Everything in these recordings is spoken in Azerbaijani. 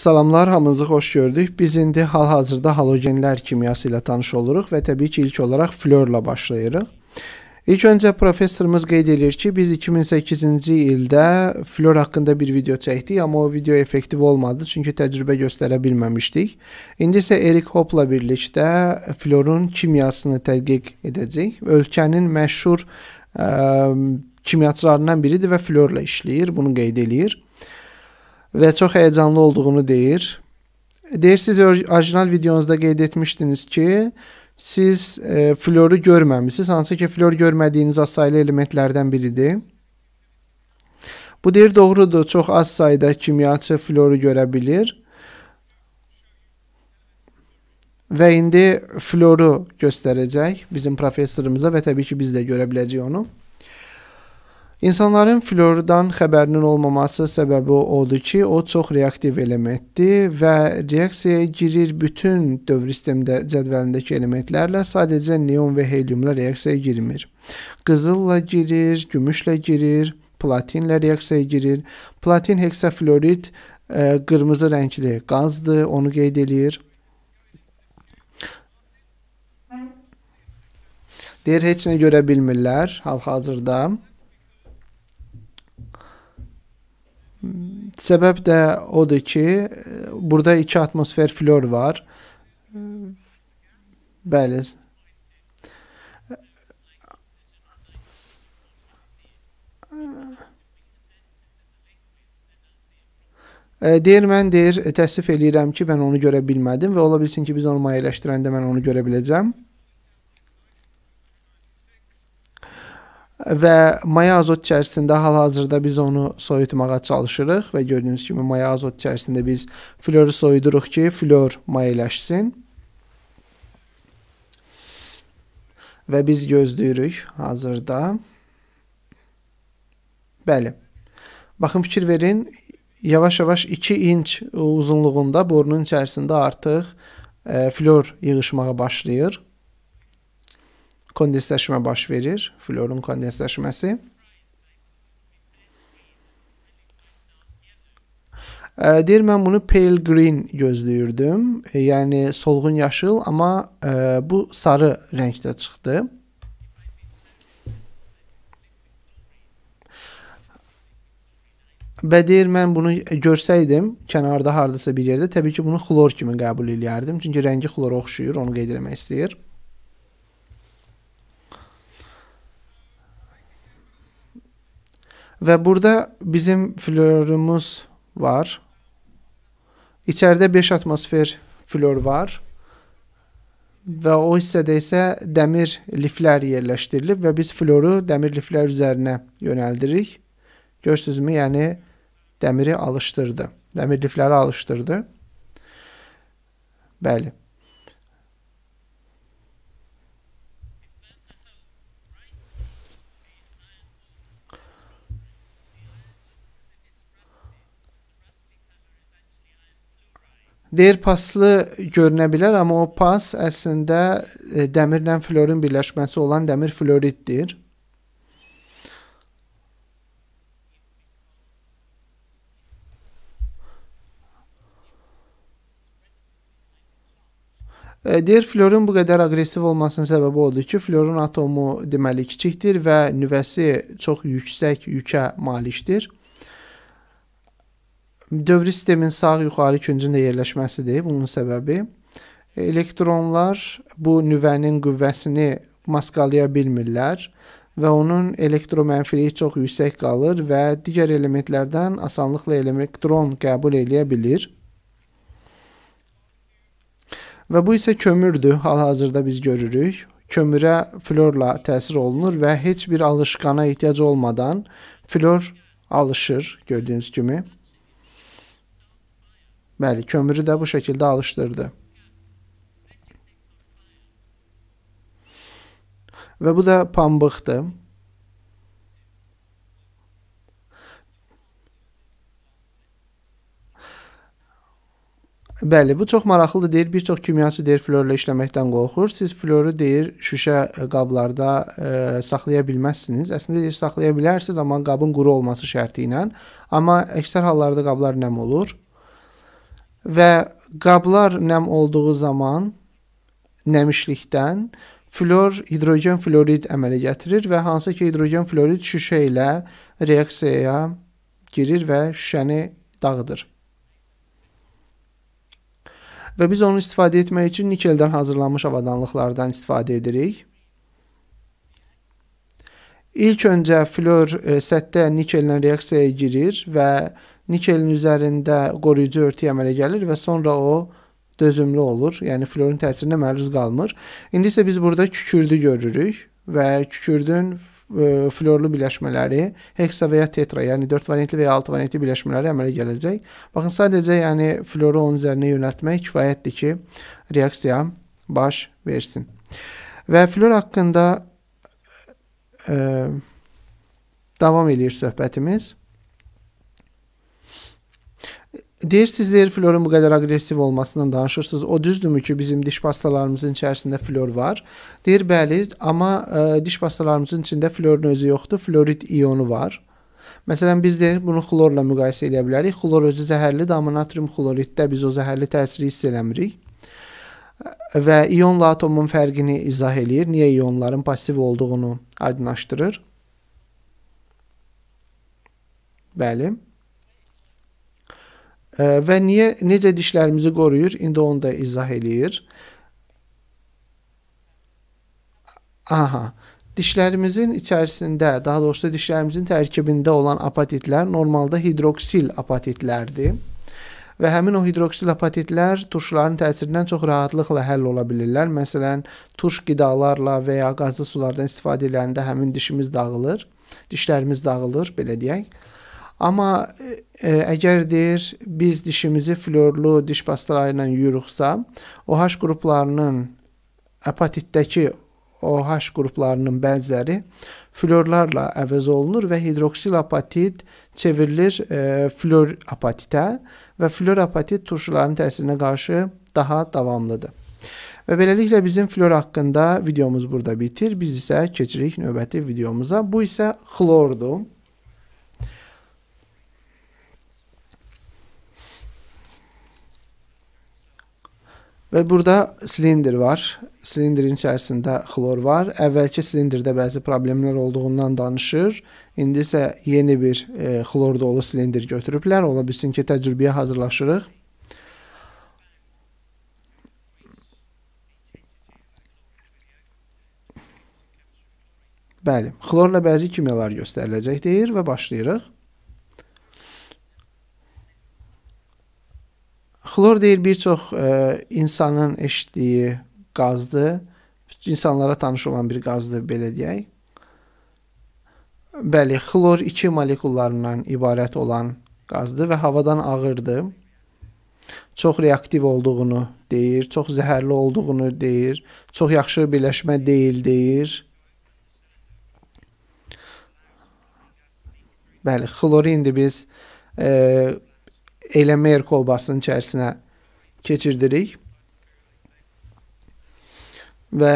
Salamlar, hamınızı xoş gördük. Biz indi hal-hazırda halogenlər kimyası ilə tanış oluruq və təbii ki, ilk olaraq flörlə başlayırıq. İlk öncə professorumuz qeyd edir ki, biz 2008-ci ildə flor haqqında bir video çəkdik, amma o video effektiv olmadı, çünki təcrübə göstərə bilməmişdik. İndi isə Erik Hopla birlikdə florun kimyasını tədqiq edəcək. Ölkənin məşhur ə, kimyaçılarından biridir və florla işləyir, bunu qeyd edir və çox həyecanlı olduğunu deyir. Deyir siz orijinal videonuzda qeyd etmişdiniz ki, siz e, floru görməmisiniz, hansı ki flor görmədiyiniz az saylı elementlərdən biridir. Bu deyir doğrudur, çox az sayda kimyaçı floru görə bilir. Və indi floru göstərəcək bizim professorumuza və təbii ki biz də görə biləcəyik onu. İnsanların flordan xəbərinin olmaması səbəbi odur ki, o çox reaktiv elementdir və reaksiyaya girir bütün dövr sistemdə cədvəlindəki elementlərlə, sadəcə neon və heliumla reaksiyaya girmir. Qızılla girir, gümüşlə girir, platinlə reaksiyaya girir. Platin heksaflorid ə, e, qırmızı rəngli qazdır, onu qeyd eləyir. Deyir heç nə görə bilmirlər hal-hazırda. Səbəb də odur ki, burada 2 atmosfer flor var. Bəli. E, deyir, mən deyir, təəssüf eləyirəm ki, mən onu görə bilmədim və ola bilsin ki, biz onu mayələşdirəndə mən onu görə biləcəm. və maya azot içərisində hal-hazırda biz onu soyutmağa çalışırıq və gördüyünüz kimi maya azot içərisində biz floru soyuduruq ki, flor mayeləşsin. Və biz gözləyirik hazırda. Bəli. Baxın fikir verin, yavaş-yavaş 2 inç uzunluğunda borunun içərisində artıq e, flor yığışmağa başlayır kondensləşmə baş verir, florun kondensləşməsi. Deyir, mən bunu pale green gözləyirdim. Yəni, solğun yaşıl, amma ə, e, bu sarı rəngdə çıxdı. Və deyir, mən bunu görsəydim, kənarda haradasa bir yerdə, təbii ki, bunu xlor kimi qəbul edərdim. Çünki rəngi xlora oxşuyur, onu qeyd eləmək istəyir. Ve burada bizim florumuz var. İçeride 5 atmosfer flor var. Ve o hissədə isə dəmir liflər yerləşdirilib və biz floru demir lifler üzerine üzərinə yönəldirik. mü yani demiri alıştırdı, demir lifləri alıştırdı. Bəli. Deyir paslı görünə bilər, amma o pas əslində e, dəmirlə florun birləşməsi olan dəmir floriddir. E, deyir florun bu qədər aqressiv olmasının səbəbi odur ki, florun atomu deməli kiçikdir və nüvəsi çox yüksək yükə malikdir. Dövrü sistemin sağ yuxarı küncündə yerləşməsidir bunun səbəbi. Elektronlar bu nüvənin qüvvəsini maskalaya bilmirlər və onun elektromənfiliyi çox yüksək qalır və digər elementlərdən asanlıqla elektron qəbul eləyə bilir. Və bu isə kömürdür, hal-hazırda biz görürük. Kömürə florla təsir olunur və heç bir alışqana ehtiyac olmadan flor alışır, gördüyünüz kimi. Bəli, kömürü də bu şəkildə alışdırdı. Və bu da pambıqdır. Bəli, bu çox maraqlıdır deyir. Bir çox kimyaçı deyir florla işləməkdən qorxur. Siz floru deyir şüşə qablarda ə, e, saxlaya bilməzsiniz. Əslində deyir saxlaya bilərsiniz, amma qabın quru olması şərti ilə. Amma əksər hallarda qablar nəm olur və qablar nəm olduğu zaman nəmişlikdən flor hidrogen florid əmələ gətirir və hansı ki hidrogen florid şüşə ilə reaksiyaya girir və şüşəni dağıdır. Və biz onu istifadə etmək üçün nikeldən hazırlanmış avadanlıqlardan istifadə edirik. İlk öncə flor e, sətdə nikellə reaksiyaya girir və nikelin üzərində qoruyucu örtük əmələ gəlir və sonra o dözümlü olur. Yəni florin təsirinə məruz qalmır. İndi isə biz burada kükürdü görürük və kükürdün ə, e, florlu birləşmələri heksa və ya tetra, yəni 4 variantli və ya 6 variantli birləşmələri əmələ gələcək. Baxın, sadəcə yəni floru onun üzərinə yönəltmək kifayətdir ki, reaksiya baş versin. Və flor haqqında ə, e, davam eləyir söhbətimiz. Deyirsiniz, deyir florun bu qədər aqressiv olmasından danışırsınız. O düzdürmü ki, bizim diş pastalarımızın içərisində flor var? Deyir, bəli, amma ə, e, diş pastalarımızın içində florun özü yoxdur, florid ionu var. Məsələn, biz deyir, bunu xlorla müqayisə edə bilərik. Xlor özü zəhərlidir, amma natrium xloriddə biz o zəhərli təsiri hiss eləmirik. E, və ionla atomun fərqini izah eləyir. Niyə ionların pasiv olduğunu aydınlaşdırır. Bəli. Və niyə, necə dişlərimizi qoruyur? İndi onu da izah eləyir. Aha. Dişlərimizin içərisində, daha doğrusu dişlərimizin tərkibində olan apatitlər normalda hidroksil apatitlərdir. Və həmin o hidroksil apatitlər turşuların təsirindən çox rahatlıqla həll ola bilirlər. Məsələn, turş qidalarla və ya qazlı sulardan istifadə edəndə həmin dişimiz dağılır, dişlərimiz dağılır, belə deyək. Amma e, e, əgər deyir biz dişimizi florlu diş pastaları ilə yuyuruqsa, OH qruplarının apatitdəki OH qruplarının bəziləri florlarla əvəz olunur və hidroksil apatit çevrilir e, flor apatitə və flor apatit turşuların təsirinə qarşı daha davamlıdır. Və beləliklə bizim flor haqqında videomuz burada bitir. Biz isə keçirik növbəti videomuza. Bu isə xlordur. Və burada silindir var. Silindirin içərisində xlor var. Əvvəlki silindirdə bəzi problemlər olduğundan danışır. İndi isə yeni bir e, xlor dolu silindir götürüblər. Ola bilsin ki, təcrübəyə hazırlaşırıq. Bəli, xlorla bəzi kimyalar göstəriləcək deyir və başlayırıq. Klor deyir bir çox ə, e, insanın eşitdiyi qazdır. İnsanlara tanış olan bir qazdır belə deyək. Bəli, xlor 2 molekullarından ibarət olan qazdır və havadan ağırdır. Çox reaktiv olduğunu deyir, çox zəhərli olduğunu deyir, çox yaxşı birləşmə deyil deyir. Bəli, xloru indi biz e, elə Meyer kolbasının içərisinə keçirdirik və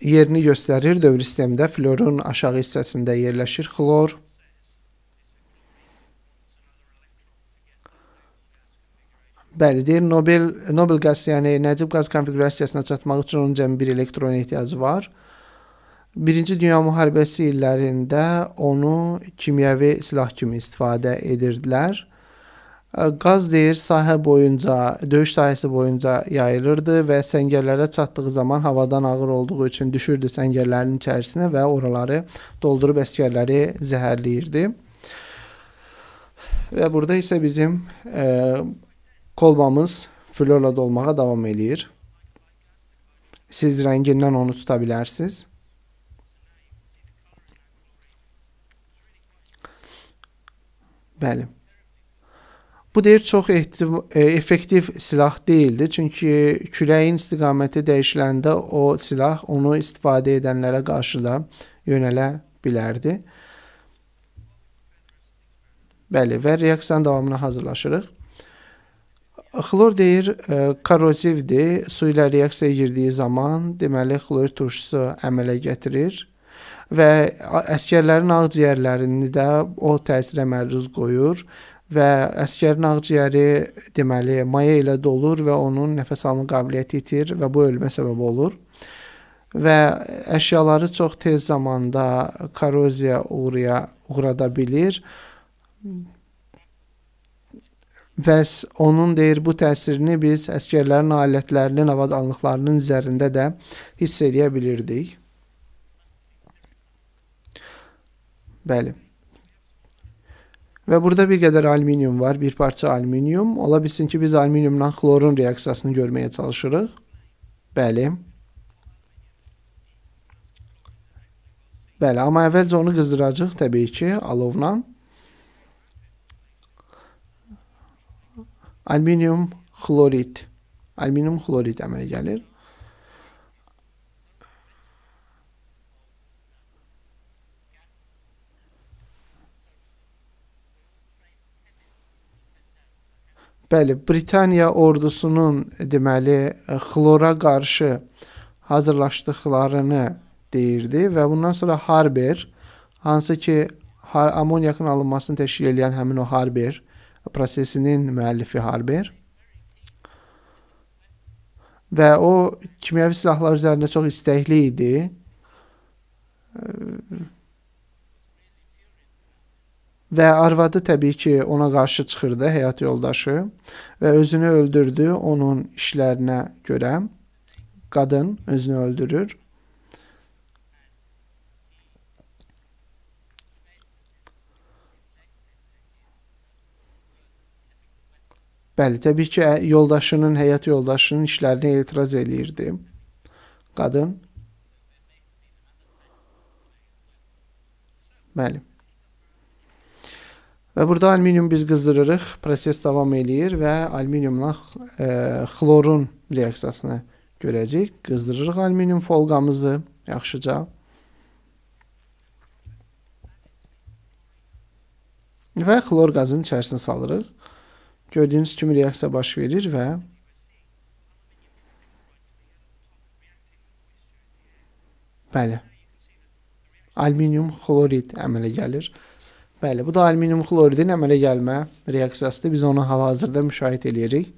yerini göstərir. Dövr sistemində florun aşağı hissəsində yerləşir xlor. Bəli, deyir Nobel Nobel qaz, yəni nəcib qaz konfiqurasiyasına çatmaq üçün onun cəmi 1 elektrona ehtiyacı var. Birinci Dünya müharibəsi illərində onu kimyəvi silah kimi istifadə edirdilər. Qaz deyir sahə boyunca, döyüş sahəsi boyunca yayılırdı və səngərlərə çatdığı zaman havadan ağır olduğu üçün düşürdü səngərlərin içərisinə və oraları doldurub əskərləri zəhərləyirdi. Və burada isə bizim e, kolbamız florla dolmağa davam eləyir. Siz rəngindən onu tuta bilərsiniz. Bəli. Bu deyir çox e, effektiv silah deyildi, çünki küləyin istiqaməti dəyişiləndə o silah onu istifadə edənlərə qarşı da yönələ bilərdi. Bəli, və reaksiyanın davamına hazırlaşırıq. Xlor deyir, e, korrozivdir. Su ilə reaksiyaya girdiyi zaman, deməli, xlor turşusu əmələ gətirir və əskərlərin ağciyərlərini də o təsirə məruz qoyur və əskərin ağciyəri deməli maya ilə dolur və onun nəfəs alma qabiliyyəti itir və bu ölümə səbəb olur. Və əşyaları çox tez zamanda korroziya uğraya uğrada bilir. Bəs onun deyir bu təsirini biz əskərlərin alətlərinin, avadanlıqlarının üzərində də hiss eləyə bilirdik. Bəli. Və burada bir qədər alüminium var, bir parça alüminium. Ola bilsin ki, biz alüminiumla xlorun reaksiyasını görməyə çalışırıq. Bəli. Bəli, amma əvvəlcə onu qızdıracaq təbii ki, alovla. Alüminium xlorid. Alüminium xlorid əmələ gəlir. Bəli, Britaniya ordusunun e, deməli e, xlora qarşı hazırlaşdıqlarını deyirdi və bundan sonra Harber, hansı ki amoniakın alınmasını təşkil edən həmin o Harber prosesinin müəllifi Harber və o kimyəvi silahlar üzərində çox istəkli idi. Və arvadı təbii ki, ona qarşı çıxırdı, həyat yoldaşı və özünü öldürdü onun işlərinə görə. Qadın özünü öldürür. Bəli, təbii ki, yoldaşının, həyat yoldaşının işlərinə etiraz eləyirdi. Qadın. Bəli. Və burada alüminium biz qızdırırıq, proses davam eləyir və alüminiumla e, xlorun reaksiyasını görəcəyik. Qızdırırıq alüminium folqamızı yaxşıca. Və xlor qazının içərisinə salırıq. Gördüyünüz kimi reaksiya baş verir və Bəli. Alüminium xlorid əmələ gəlir. Bəli, bu da alüminium xloridin əmələ gəlmə reaksiyasıdır. Biz onu hal-hazırda müşahidə eləyirik.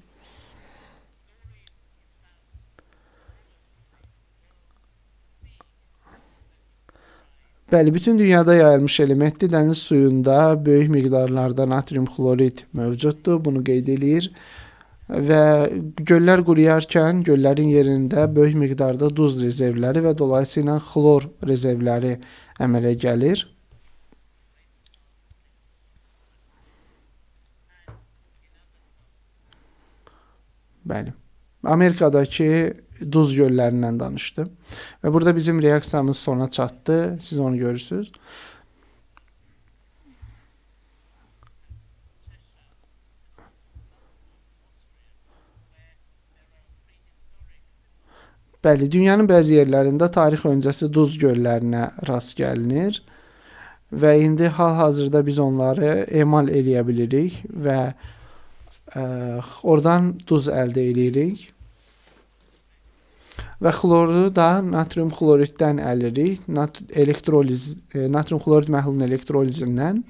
Bəli, bütün dünyada yayılmış elementdir. Dəniz suyunda böyük miqdarlarda natrium xlorid mövcuddur. Bunu qeyd eləyir. Və göllər quruyarkən göllərin yerində böyük miqdarda duz rezervləri və dolayısıyla xlor rezervləri əmələ gəlir. Bəli. Amerikadakı duz göllərindən danışdı. Və burada bizim reaksiyamız sona çatdı. Siz onu görürsüz. Bəli, dünyanın bəzi yerlərində tarix öncəsi duz göllərinə rast gəlinir və indi hal-hazırda biz onları emal eləyə bilirik və Oradan duz əldə edirik. Və xloru da natrium xloriddən əlirik, nat elektroliz e, natrium xlorid məhlulunun elektrolizindən.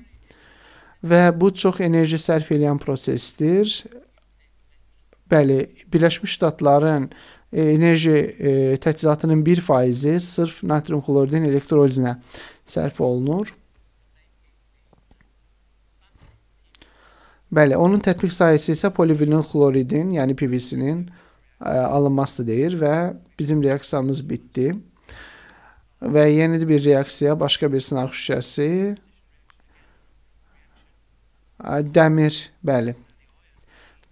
Və bu çox enerji sərf edən prosesdir. Bəli, Birləşmiş Ştatların e, enerji e, təchizatının 1 faizi sırf natrium xloridin elektrolizinə sərf olunur. Bəli, onun tətbiq sahəsi isə polivinil xloridin, yəni PVC-nin e, alınmasıdır deyir və bizim reaksiyamız bitdi. Və yeni bir reaksiya, başqa bir sınaq şüşəsi e, dəmir, bəli.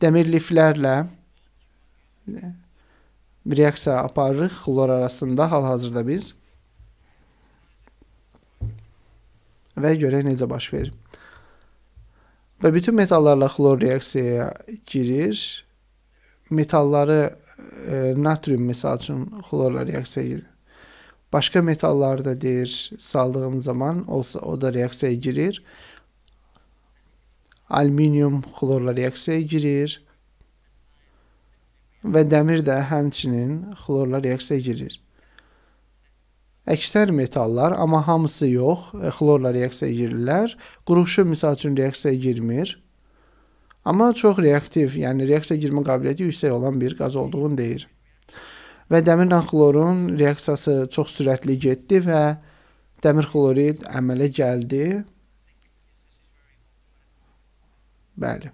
Dəmir liflərlə e, reaksiya aparırıq xlor arasında hal-hazırda biz. Və görək necə baş verir. Və bütün metallarla xlor reaksiyaya girir. Metalları e, natrium məsəl üçün xlorla reaksiyaya girir. Başqa metalları da deyir saldığım zaman olsa o da reaksiyaya girir. Alüminium xlorla reaksiyaya girir və dəmir də həmçinin xlorla reaksiyaya girir. Əksər metallar, amma hamısı yox, e, xlorla reaksiyaya girirlər. Quruşu misal üçün reaksiyaya girmir. Amma çox reaktiv, yəni reaksiyaya girmə qabiliyyəti yüksək olan bir qaz olduğunu deyir. Və dəmirlə xlorun reaksiyası çox sürətli getdi və dəmir xlorid əmələ gəldi. Bəli.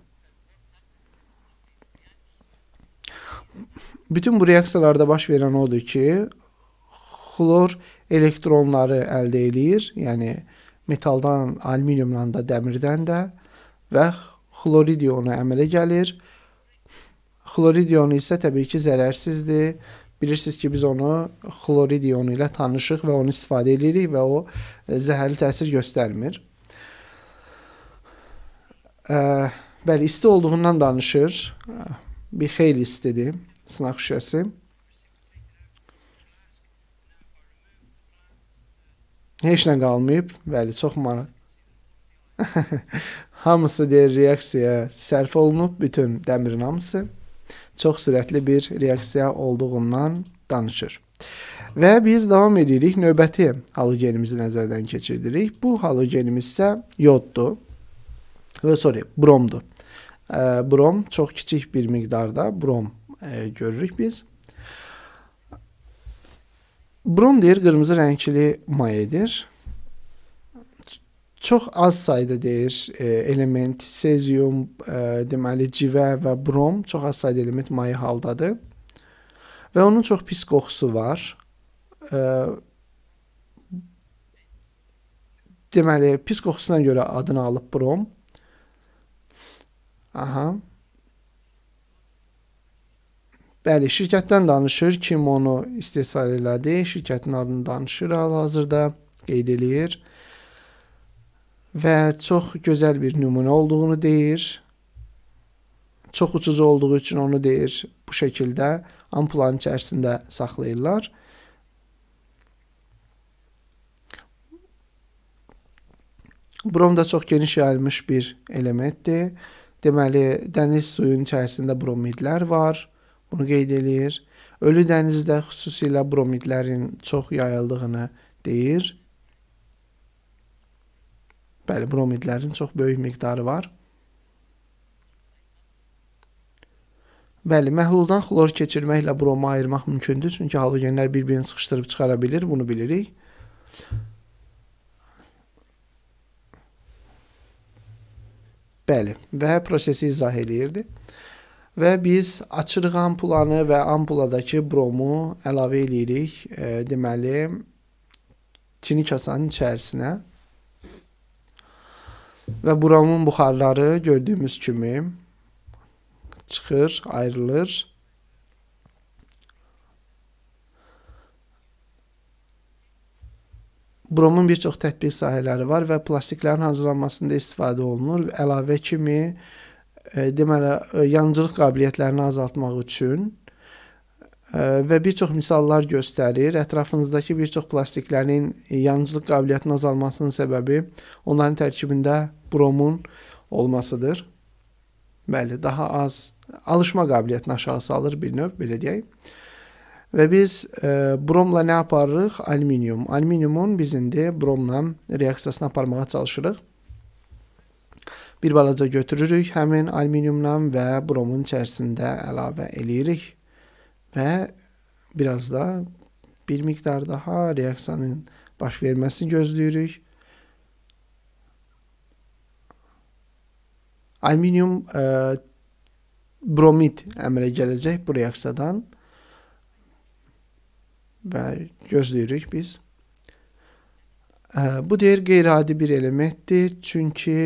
Bütün bu reaksiyalarda baş verən odur ki, xlor elektronları əldə eləyir. Yəni metaldan, alüminiumdan da, dəmirdən də və xloridionu əmələ gəlir. Xloridionu isə təbii ki, zərərsizdir. Bilirsiniz ki, biz onu xloridionu ilə tanışıq və onu istifadə edirik və o e, zəhərli təsir göstərmir. Ə, e, bəli, isti olduğundan danışır. E, bir xeyli istidir sınaq şüşəsi. Heç nə qalmayıb. Bəli, çox maraq. hamısı deyir reaksiyaya sərf olunub, bütün dəmirin hamısı çox sürətli bir reaksiya olduğundan danışır. Və biz davam edirik növbəti halogenimizi nəzərdən keçirdirik. Bu halogenimiz isə yoddur. Və sorry, bromdur. Brom çox kiçik bir miqdarda brom görürük biz. Brom deyir qırmızı rəngli mayedir. Çox az sayda deyir e, element sezium, e, deməli civə və brom çox az sayda element maye haldadır. Və onun çox pis qoxusu var. E, deməli pis qoxusuna görə adını alıb brom. Aha. Bəli, şirkətdən danışır, kim onu istehsal elədi, şirkətin adını danışır hal-hazırda, qeyd eləyir və çox gözəl bir nümunə olduğunu deyir. Çox ucuz olduğu üçün onu deyir bu şəkildə ampulanın içərisində saxlayırlar. Brom da çox geniş yayılmış bir elementdir. Deməli, dəniz suyunun içərisində bromidlər var bunu qeyd eləyir. Ölü dənizdə xüsusilə bromidlərin çox yayıldığını deyir. Bəli, bromidlərin çox böyük miqdarı var. Bəli, məhluldan xlor keçirməklə bromu ayırmaq mümkündür, çünki halogenlər bir-birini sıxışdırıb çıxara bilir, bunu bilirik. Bəli, və prosesi izah eləyirdi və biz açırıq ampulanı və ampuladakı bromu əlavə eləyirik. E, deməli çini kasanın içərisinə. Və bromun buxarları gördüyümüz kimi çıxır, ayrılır. Bromun bir çox tətbiq sahələri var və plastiklərin hazırlanmasında istifadə olunur. Əlavə kimi deməli yanıcılıq qabiliyyətlərini azaltmaq üçün və bir çox misallar göstərir. Ətrafınızdakı bir çox plastiklərin yanıcılıq qabiliyyətinin azalmasının səbəbi onların tərkibində bromun olmasıdır. Bəli, daha az alışma qabiliyyətini aşağı salır bir növ, belə deyək. Və biz e, bromla nə aparırıq? Aluminium. Aluminiumun biz indi bromla reaksiyasını aparmağa çalışırıq. Bir balaca götürürük həmin alüminiumdan və bromun içərisində əlavə eləyirik və biraz da bir miqdar daha reaksiyanın baş verməsini gözləyirik. Alüminium e, bromid əmrə gələcək bu reaksiyadan və gözləyirik biz. E, bu deyir qeyri-adi bir elementdir, çünki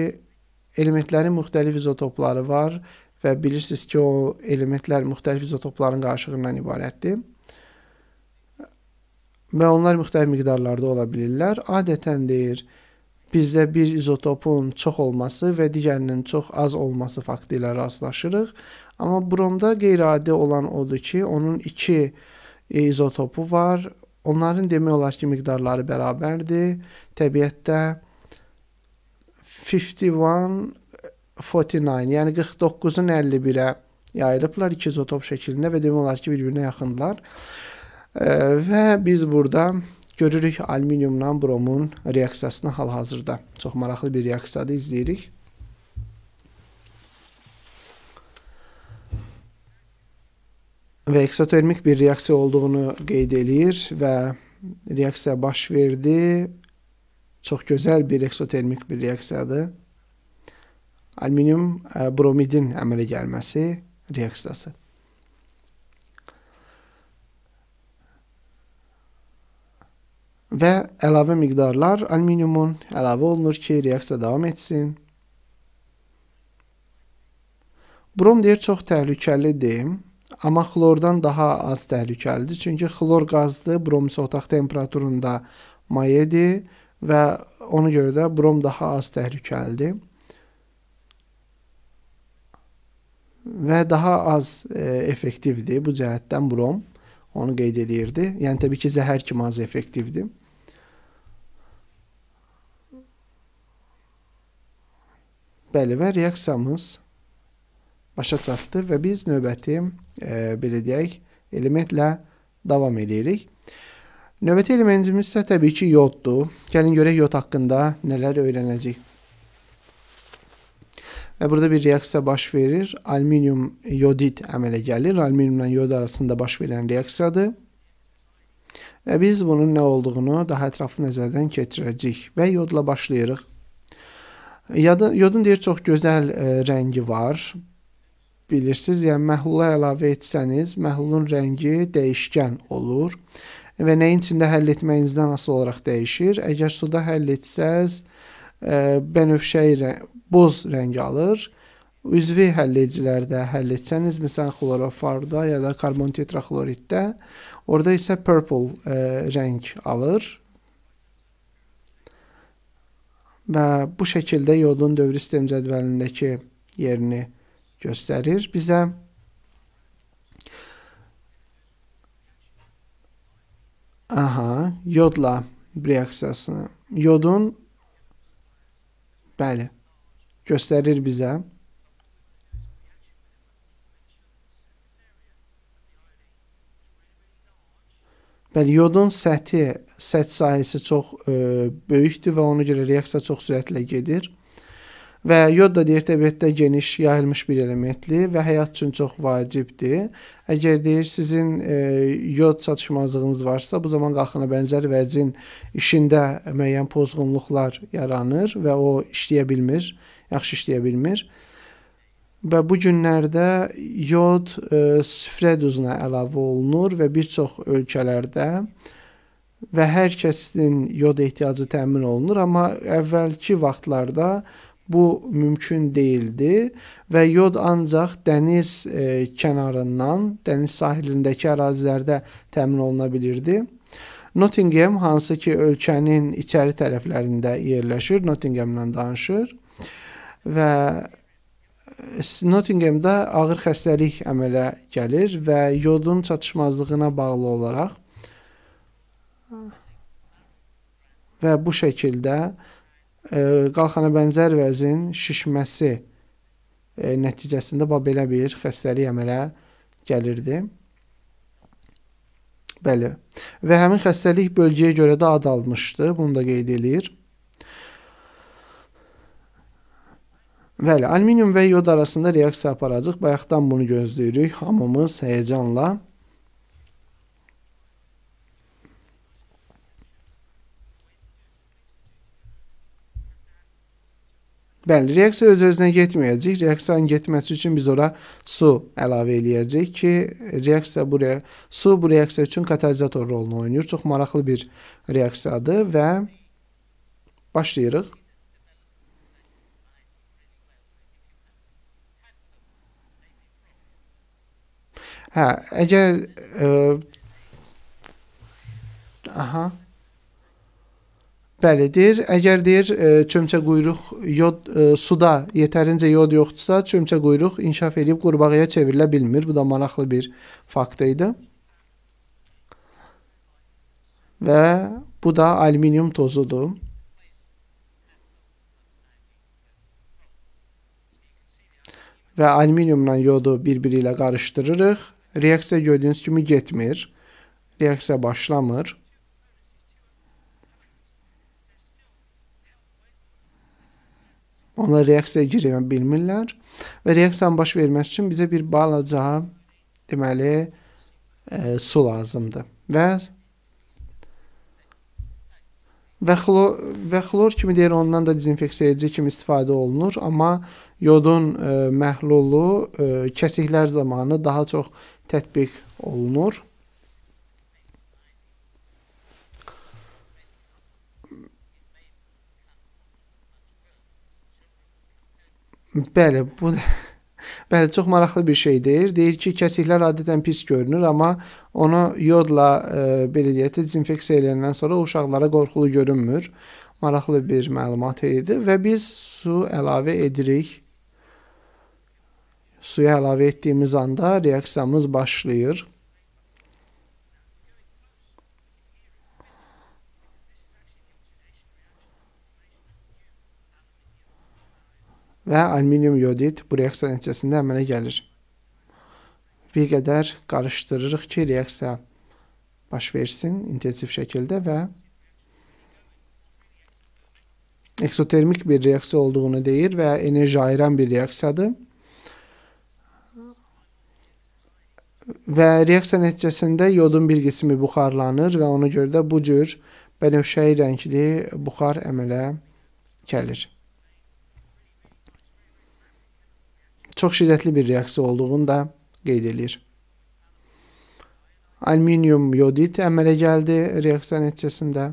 elementlərin müxtəlif izotopları var və bilirsiniz ki, o elementlər müxtəlif izotopların qarışığından ibarətdir. Və onlar müxtəlif miqdarlarda ola bilirlər. Adətən deyir, bizdə bir izotopun çox olması və digərinin çox az olması faktı ilə rastlaşırıq. Amma bromda qeyri-adi olan odur ki, onun iki e, izotopu var. Onların demək olar ki, miqdarları bərabərdir təbiətdə 51-49 yəni 49-un 51-ə yayılıblar iki izotop şəklində və demək olar ki, bir-birinə yaxındılar. Və biz burada görürük alüminiumla bromun reaksiyasını hal-hazırda. Çox maraqlı bir reaksiyada izləyirik. və eksotermik bir reaksiya olduğunu qeyd eləyir və reaksiya baş verdi Çox gözəl bir eksotermik bir reaksiyadır. Alüminium e, bromidin əmələ gəlməsi reaksiyası. Və əlavə miqdarlar alüminiumun əlavə olunur ki, reaksiya davam etsin. Brom deyir çox təhlükəlidir, amma xlordan daha az təhlükəlidir. Çünki xlor qazdır, brom isə otaq temperaturunda mayedir və ona görə də brom daha az təhlükəlidir. Və daha az e, effektivdir bu cəhətdən brom. Onu qeyd eləyirdi. Yəni təbii ki, zəhər kimi az effektivdir. Bəli, və reaksiyamız başa çatdı və biz növbəti, e, belə deyək, elementlə davam edirik. Növbəti elementimiz isə təbii ki, yoddur. Gəlin görək yod haqqında nələr öyrənəcəyik. Və burada bir reaksiya baş verir. Aluminium yodid əmələ gəlir. Aluminiumla yod arasında baş verən reaksiyadır. Və biz bunun nə olduğunu daha ətraflı nəzərdən keçirəcəyik və yodla başlayırıq. Yada, yodun deyir çox gözəl ə, e, rəngi var. Bilirsiniz, yəni məhlula əlavə etsəniz, məhlulun rəngi dəyişkən olur və nəyin içində həll etməyinizdən asılı olaraq dəyişir. Əgər suda həll etsəz, ə, e, bənövşəyi rə boz rəngi alır. Üzvi həll edicilərdə həll etsəniz, məsələn, xlorofarda ya da karbon tetraxloriddə, orada isə purple ə, e, rəng alır. Və bu şəkildə yodun dövrü sistem cədvəlindəki yerini göstərir bizə. Aha, yodla reaksiyasını. Yodun bəli göstərir bizə. Bəli, yodun səthi, sət sahəsi çox ə, e, böyükdür və ona görə reaksiya çox sürətlə gedir və yod da deyir təbiətdə geniş yayılmış bir elementli və həyat üçün çox vacibdir. Əgər deyir sizin e, yod çatışmazlığınız varsa, bu zaman qalxına bənzər vəzin işində müəyyən pozğunluqlar yaranır və o işləyə bilmir, yaxşı işləyə bilmir. Və bu günlərdə yod e, süfrə duzuna əlavə olunur və bir çox ölkələrdə və hər kəsin yod ehtiyacı təmin olunur, amma əvvəlki vaxtlarda bu mümkün deyildi və yod ancaq dəniz e, kənarından, dəniz sahilindəki ərazilərdə təmin oluna bilirdi. Nottingham hansı ki ölkənin içəri tərəflərində yerləşir, Nottinghamdan danışır və e, Nottinghamda ağır xəstəlik əmələ gəlir və yodun çatışmazlığına bağlı olaraq ah. və bu şəkildə qalxana bənzər vəzin şişməsi e, nəticəsində belə bir xəstəlik əmələ gəlirdi. Bəli. Və həmin xəstəlik bölgəyə görə də ad almışdı. Bunu da qeyd eləyir. Bəli, alüminium və yod arasında reaksiya aparacaq. Bayaqdan bunu gözləyirik. Hamımız həyəcanla. Bəli, reaksiya öz-özünə getməyəcək. Reaksiyanın getməsi üçün biz ora su əlavə eləyəcəyik ki, reaksiya bu re su bu reaksiya üçün katalizator rolunu oynayır. Çox maraqlı bir reaksiyadır və başlayırıq. Hə, əgər ə, e, aha Bəli, deyir, əgər deyir e, çömçə quyruq yod ə, e, suda yetərincə yod yoxdursa, çömçə quyruq inkişaf edib qurbağaya çevrilə bilmir. Bu da maraqlı bir fakt idi. Və bu da alüminium tozudur. Və alüminiumla yodu bir-biri ilə qarışdırırıq. Reaksiya gördüyünüz kimi getmir. Reaksiya başlamır. Onlar reaksiyaya girə bilmirlər və reaksiyanın baş verməsi üçün bizə bir balaca deməli ə, e, su lazımdır. Və və xlor və xlor kimi deyir ondan da dezinfeksiya edici kimi istifadə olunur, amma yodun ə, e, məhlulu ə, e, kəsiklər zamanı daha çox tətbiq olunur. Bəli, bu Bəli, çox maraqlı bir şeydir. Deyir ki, kəsiklər adətən pis görünür, amma onu yodla, e, belə deyək də, dezinfeksiya edəndən sonra o uşaqlara qorxulu görünmür. Maraqlı bir məlumat idi və biz su əlavə edirik. Suya əlavə etdiyimiz anda reaksiyamız başlayır. və alüminium iodid bu reaksiya nəticəsində əmələ gəlir. Bir qədər qarışdırırıq ki, reaksiya baş versin intensiv şəkildə və eksotermik bir reaksiya olduğunu deyir və enerji ayıran bir reaksiyadır. Və reaksiya nəticəsində yodun bir qismi buxarlanır və ona görə də bu cür bənövşəyi rəngli buxar əmələ gəlir. çox şiddətli bir reaksiya olduğunu da qeyd eləyir. Aluminium yodid əmələ gəldi reaksiya nəticəsində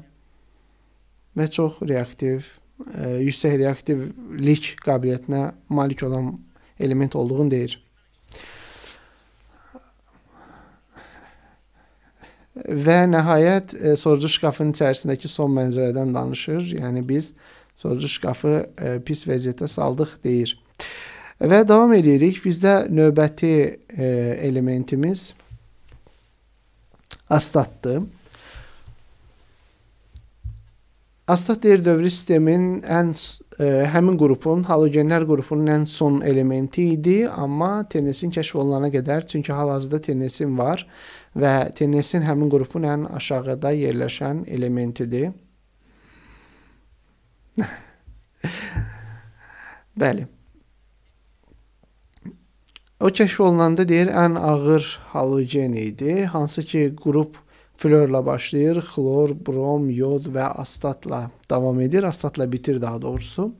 və çox reaktiv, e, yüksək reaktivlik qabiliyyətinə malik olan element olduğunu deyir. Və nəhayət e, sorucu şkafının içərisindəki son mənzərədən danışır. Yəni biz sorucu şkafı e, pis vəziyyətə saldıq deyir. Və davam edirik. Bizdə növbəti e, elementimiz astatdır. Astat deyir dövrü sistemin ən e, həmin qrupun, halogenlər qrupunun ən son elementi idi, amma tennesin kəşf olunana qədər, çünki hal-hazırda tennesin var və tennesin həmin qrupun ən aşağıda yerləşən elementidir. Bəli. O kəşf olunanda deyir ən ağır halogen idi, hansı ki qrup florla başlayır, xlor, brom, yod və astatla davam edir, astatla bitir daha doğrusu.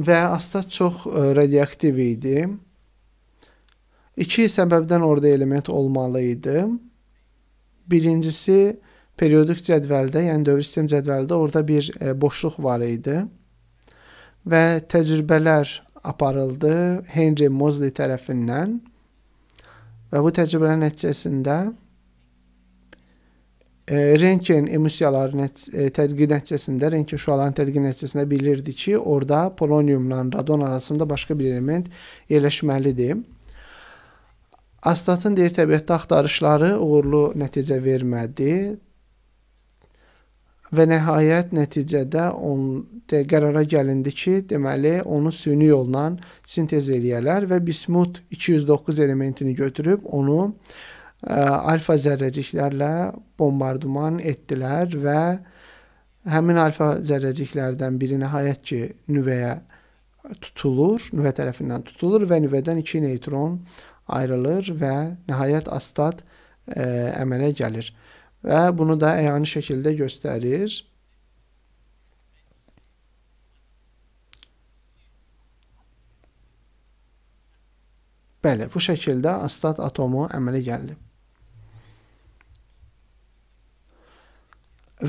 Və astat çox e, radioaktiv idi. İki səbəbdən orada element olmalı idi. Birincisi periodik cədvəldə, yəni dövr sistem cədvəldə orada bir e, boşluq var idi və təcrübələr aparıldı Henry Mosley tərəfindən və bu təcrübələr nəticəsində e, Renkin emosiyaları nəticə, e, tədqiqi nəticəsində, Renkin şüaların tədqiqi nəticəsində bilirdi ki, orada poloniumla radon arasında başqa bir element yerləşməlidir. Astatın deyir təbiətdə axtarışları uğurlu nəticə vermədi və nəhayət nəticədə on də qərara gəlindi ki, deməli onu süni yolla sintez eləyərlər və bismut 209 elementini götürüb onu ə, e, alfa zərrəciklərlə bombardıman etdilər və həmin alfa zərrəciklərdən biri nəhayət ki, nüvəyə tutulur, nüvə tərəfindən tutulur və nüvədən 2 neytron ayrılır və nəhayət astat ə, e, əmələ gəlir. Və bunu da əyani şəkildə göstərir. Bəli, bu şəkildə astat atomu əmələ gəldi.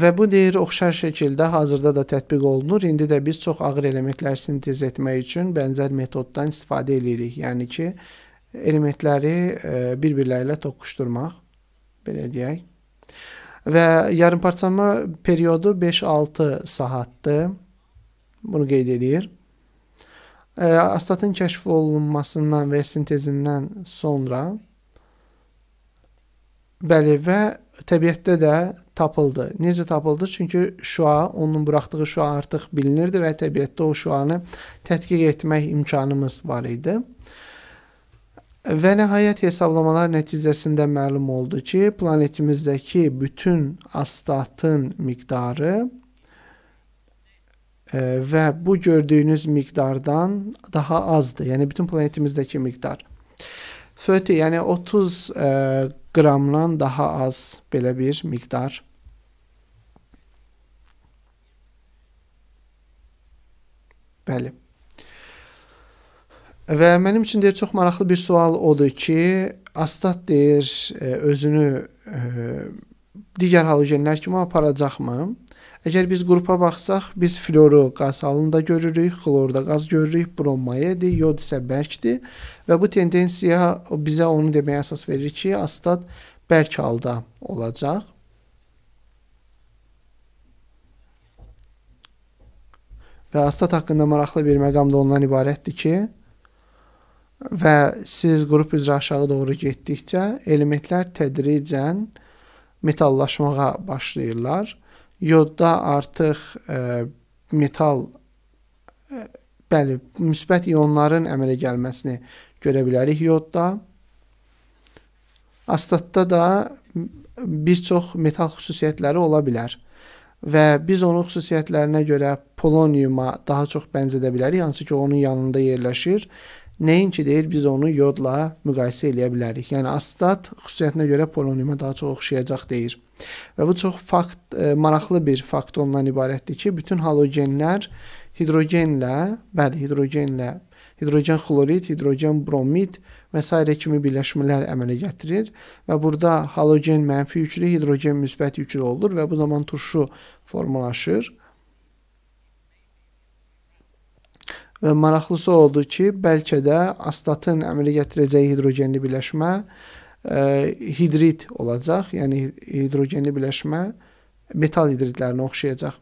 Və bu deyir, oxşar şəkildə hazırda da tətbiq olunur. İndi də biz çox ağır elementlər sintez etmək üçün bənzər metoddan istifadə edirik. Yəni ki, elementləri e, bir-birləri ilə toqquşdurmaq, belə deyək və yarımparçalama periodu 5-6 saatdır. Bunu qeyd edir. E, astatın kəşf olunmasından və sintezindən sonra Bəli və təbiətdə də tapıldı. Necə tapıldı? Çünki şua, onun buraxdığı şua artıq bilinirdi və təbiətdə o şuanı tədqiq etmək imkanımız var idi. Və nəhayət hesablamalar nəticəsində məlum oldu ki, planetimizdəki bütün astatın miqdarı e, və bu gördüyünüz miqdardan daha azdır. Yəni bütün planetimizdəki miqdar. Föti, yəni 30 ə, e, qramdan daha az belə bir miqdar Bəli. Və mənim üçün deyir çox maraqlı bir sual odur ki, Astat deyir e, özünü e, digər halogenlər kimi aparacaqmı? Əgər biz qrupa baxsaq, biz floru qaz halında görürük, xlorda qaz görürük, bromayədir, yod isə bərkdir və bu tendensiya bizə onu deməyə əsas verir ki, astat bərk halda olacaq. Və astat haqqında maraqlı bir məqam da ondan ibarətdir ki, və siz qrup üzrə aşağı doğru getdikcə elementlər tədricən metallaşmağa başlayırlar. Yodda artıq ə, e, metal ə, e, bəli, müsbət ionların əmələ gəlməsini görə bilərik yodda. Astatda da bir çox metal xüsusiyyətləri ola bilər və biz onun xüsusiyyətlərinə görə poloniuma daha çox bənzədə bilərik, hansı ki, onun yanında yerləşir Nəinki deyir, biz onu yodla müqayisə eləyə bilərik. Yəni astat xüsusiyyətinə görə polonimə daha çox oxşayacaq deyir. Və bu çox fakt, ə, e, maraqlı bir fakt ondan ibarətdir ki, bütün halogenlər hidrogenlə, bəli, hidrogenlə, hidrogen xlorid, hidrogen bromid və s. kimi birləşmələr əmələ gətirir və burada halogen mənfi yüklü, hidrogen müsbət yüklü olur və bu zaman turşu formalaşır. Və maraqlısı oldu ki, bəlkə də astatın əmələ gətirəcəyi hidrogenli birləşmə ə, e, hidrid olacaq, yəni hidrogenli birləşmə metal hidridlərinə oxşayacaq.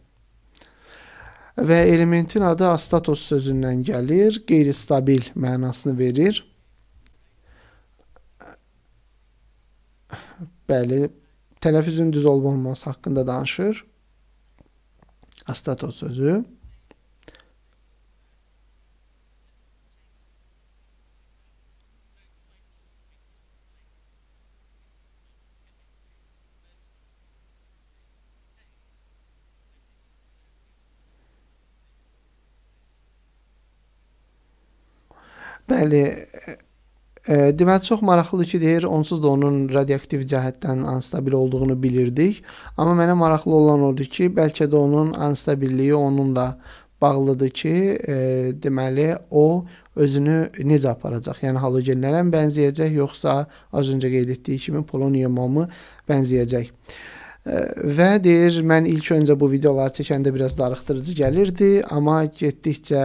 Və elementin adı astatos sözündən gəlir, qeyri-stabil mənasını verir. Bəli, tələffüzün düz olub olmaması haqqında danışır. Astatos sözü. Bəli. E, e, deməli çox maraqlıdır ki, deyir, onsuz da onun radioaktiv cəhətdən anstabil olduğunu bilirdik, amma mənə maraqlı olan odur ki, bəlkə də onun anstabilliyi onunla bağlıdır ki, e, deməli o özünü necə aparacaq? Yəni halogenlərə bənzəyəcək yoxsa az öncə qeyd etdiyi kimi poloniyumamı bənzəyəcək? Və deyir, mən ilk öncə bu videoları çəkəndə biraz darıxdırıcı gəlirdi, amma getdikcə,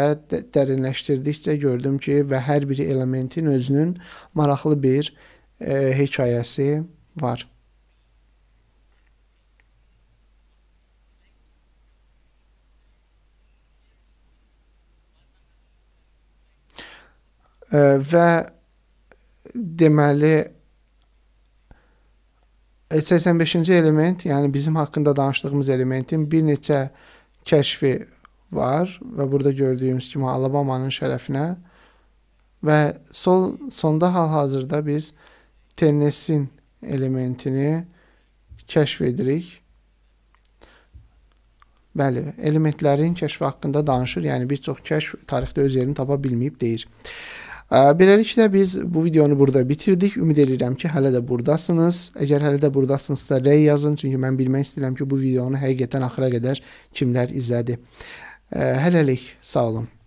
dərinləşdirdikcə gördüm ki, və hər bir elementin özünün maraqlı bir e, hekayəsi var. E, və deməli 85-ci element, yəni bizim haqqında danışdığımız elementin bir neçə kəşfi var və burada gördüyümüz kimi Alabamanın şərəfinə və sol sonda hal-hazırda biz Tennessee'nin elementini kəşf edirik. Bəli, elementlərin kəşfi haqqında danışır, yəni bir çox kəşf tarixdə öz yerini tapa bilməyib deyir. Beləliklə biz bu videonu burada bitirdik. Ümid edirəm ki, hələ də burdasınız. Əgər hələ də burdasınızsa, rəy yazın, çünki mən bilmək istəyirəm ki, bu videonu həqiqətən axıra qədər kimlər izlədi. Hələlik, sağ olun.